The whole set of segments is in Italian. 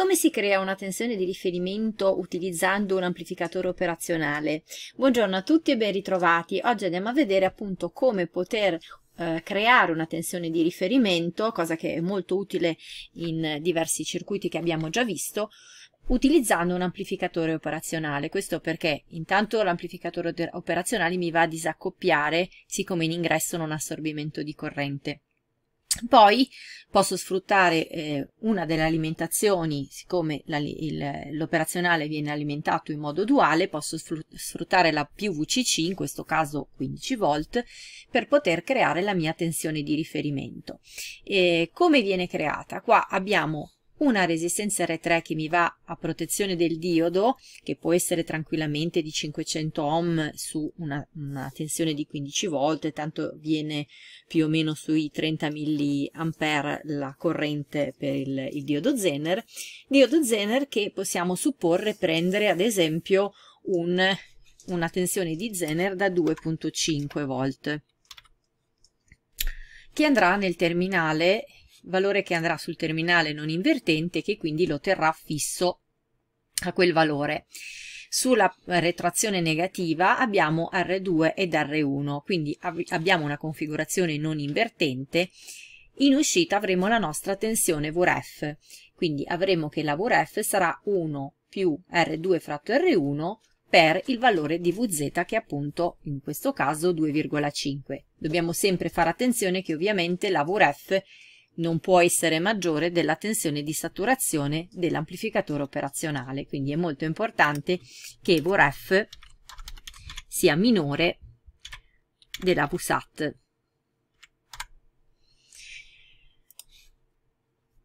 Come si crea una tensione di riferimento utilizzando un amplificatore operazionale? Buongiorno a tutti e ben ritrovati. Oggi andiamo a vedere appunto come poter eh, creare una tensione di riferimento, cosa che è molto utile in diversi circuiti che abbiamo già visto, utilizzando un amplificatore operazionale. Questo perché intanto l'amplificatore operazionale mi va a disaccoppiare, siccome in ingresso non ha assorbimento di corrente. Poi posso sfruttare eh, una delle alimentazioni, siccome l'operazionale viene alimentato in modo duale, posso sfruttare la PVCC, in questo caso 15 volt, per poter creare la mia tensione di riferimento. E come viene creata? Qua abbiamo una resistenza R3 che mi va a protezione del diodo, che può essere tranquillamente di 500 ohm su una, una tensione di 15 volt, tanto viene più o meno sui 30 mA la corrente per il, il diodo Zener, diodo Zener che possiamo supporre prendere ad esempio un, una tensione di Zener da 2.5 volt che andrà nel terminale valore che andrà sul terminale non invertente che quindi lo terrà fisso a quel valore. Sulla retrazione negativa abbiamo R2 ed R1, quindi ab abbiamo una configurazione non invertente. In uscita avremo la nostra tensione VRF, quindi avremo che la VRF sarà 1 più R2 fratto R1 per il valore di VZ che è appunto in questo caso 2,5. Dobbiamo sempre fare attenzione che ovviamente la VRF non può essere maggiore della tensione di saturazione dell'amplificatore operazionale, quindi è molto importante che VOREF sia minore della VSAT.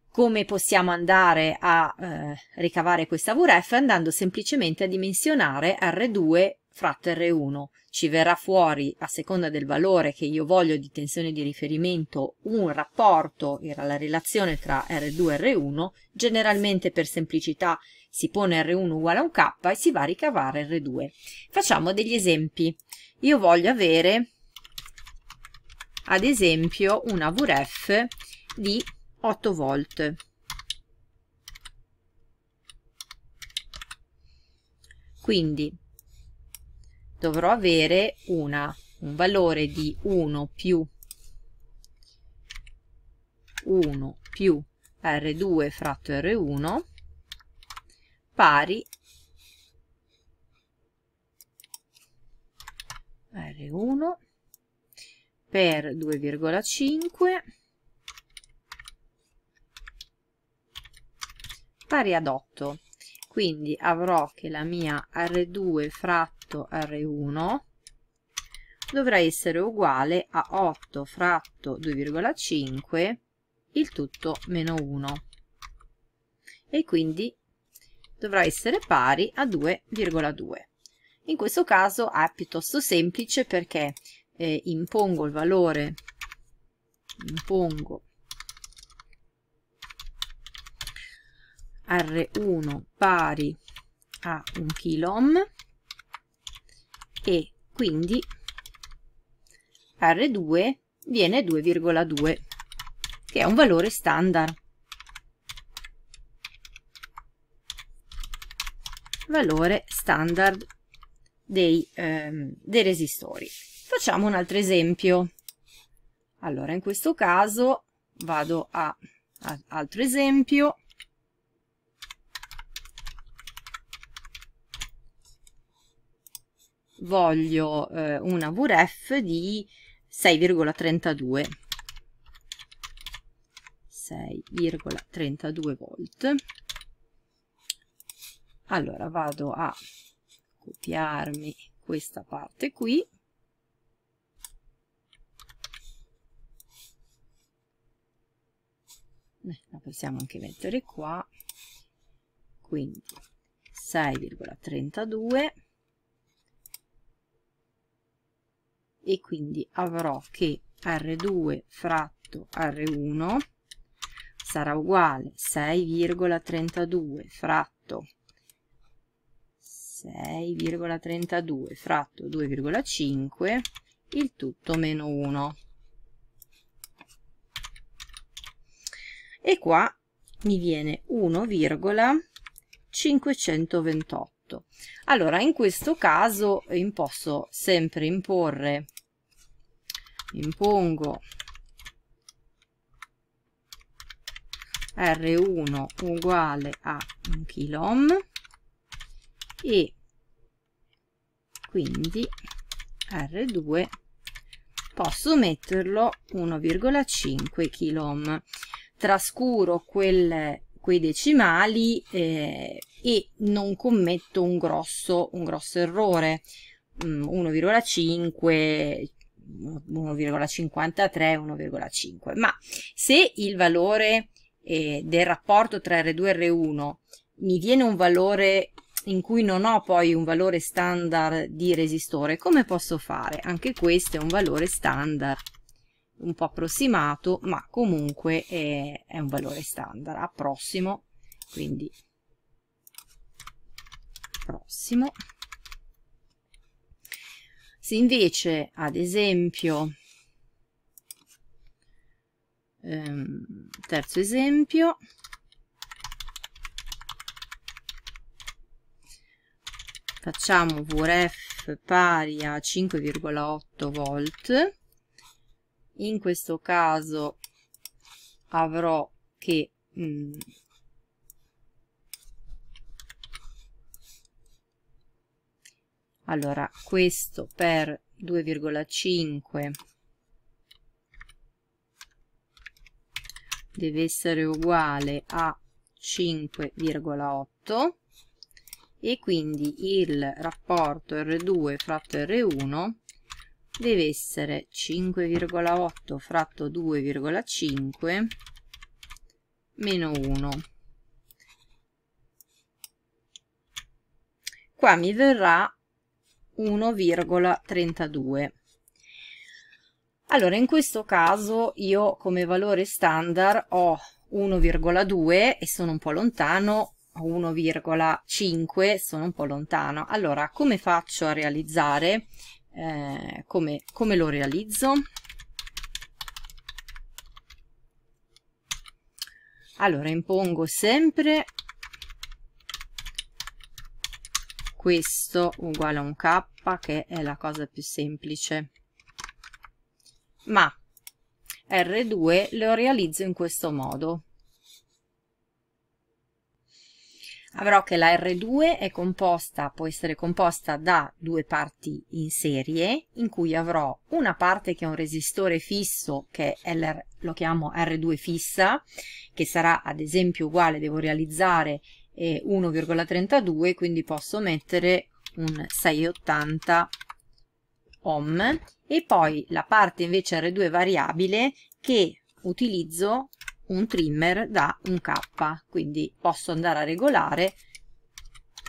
Come possiamo andare a eh, ricavare questa VRF? Andando semplicemente a dimensionare R2 fratto r 1 ci verrà fuori, a seconda del valore che io voglio di tensione di riferimento, un rapporto, era la relazione tra R2 e R1, generalmente per semplicità si pone R1 uguale a un K e si va a ricavare R2. Facciamo degli esempi. Io voglio avere, ad esempio, una VRF di 8 volt. Quindi dovrò avere una, un valore di 1 più 1 più R2 fratto R1 pari R1 per 2,5 pari ad 8 quindi avrò che la mia R2 fratto R1 dovrà essere uguale a 8 fratto 2,5 il tutto meno 1 e quindi dovrà essere pari a 2,2 in questo caso è piuttosto semplice perché eh, impongo il valore impongo R1 pari a 1 kOhm e quindi R2 viene 2,2 che è un valore standard valore standard dei, ehm, dei resistori facciamo un altro esempio allora in questo caso vado a, a altro esempio voglio eh, una VREF di 6,32 6,32 volt allora vado a copiarmi questa parte qui eh, la possiamo anche mettere qua quindi 6,32 e quindi avrò che R2 fratto R1 sarà uguale 6,32 fratto 6,32 fratto 2,5 il tutto meno 1 e qua mi viene 1,528 allora in questo caso eh, posso sempre imporre impongo R1 uguale a 1 kilo e quindi R2 posso metterlo 1,5 kilo trascuro quel, quei decimali eh, e non commetto un grosso, un grosso errore 1,5 mm, 1,53, 1,5. Ma se il valore eh, del rapporto tra R2 e R1 mi viene un valore in cui non ho poi un valore standard di resistore, come posso fare? Anche questo è un valore standard, un po' approssimato, ma comunque è, è un valore standard, approssimo, quindi prossimo se invece, ad esempio, ehm, terzo esempio, facciamo VRF pari a 5,8 volt, in questo caso avrò che mh, mm, allora questo per 2,5 deve essere uguale a 5,8 e quindi il rapporto R2 fratto R1 deve essere 5,8 fratto 2,5 meno 1 qua mi verrà 1,32. Allora, in questo caso io come valore standard ho 1,2 e sono un po' lontano, 1,5 sono un po' lontano. Allora, come faccio a realizzare? Eh, come, come lo realizzo? Allora, impongo sempre questo uguale a un k che è la cosa più semplice ma R2 lo realizzo in questo modo avrò che la R2 è composta, può essere composta da due parti in serie, in cui avrò una parte che è un resistore fisso, che LR, lo chiamo R2 fissa, che sarà ad esempio uguale, devo realizzare eh, 1,32, quindi posso mettere un 680 ohm, e poi la parte invece R2 variabile che utilizzo un trimmer da un K, quindi posso andare a regolare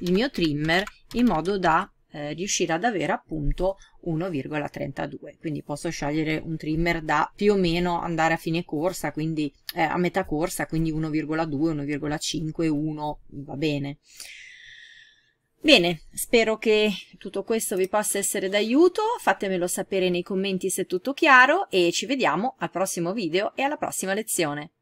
il mio trimmer in modo da eh, riuscire ad avere appunto 1,32 quindi posso scegliere un trimmer da più o meno andare a fine corsa quindi eh, a metà corsa quindi 1,2 1,5 1 va bene Bene, spero che tutto questo vi possa essere d'aiuto, fatemelo sapere nei commenti se è tutto chiaro e ci vediamo al prossimo video e alla prossima lezione.